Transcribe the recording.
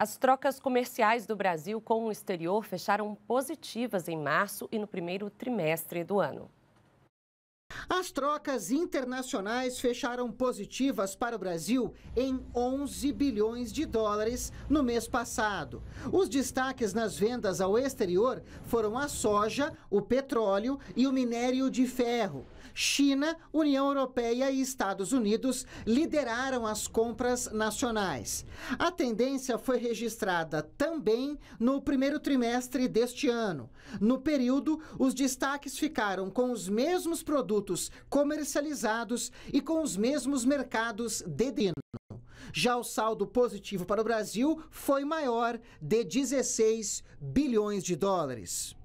As trocas comerciais do Brasil com o exterior fecharam positivas em março e no primeiro trimestre do ano. As trocas internacionais fecharam positivas para o Brasil em 11 bilhões de dólares no mês passado. Os destaques nas vendas ao exterior foram a soja, o petróleo e o minério de ferro. China, União Europeia e Estados Unidos lideraram as compras nacionais. A tendência foi registrada também no primeiro trimestre deste ano. No período, os destaques ficaram com os mesmos produtos produtos comercializados e com os mesmos mercados de deno. Já o saldo positivo para o Brasil foi maior, de 16 bilhões de dólares.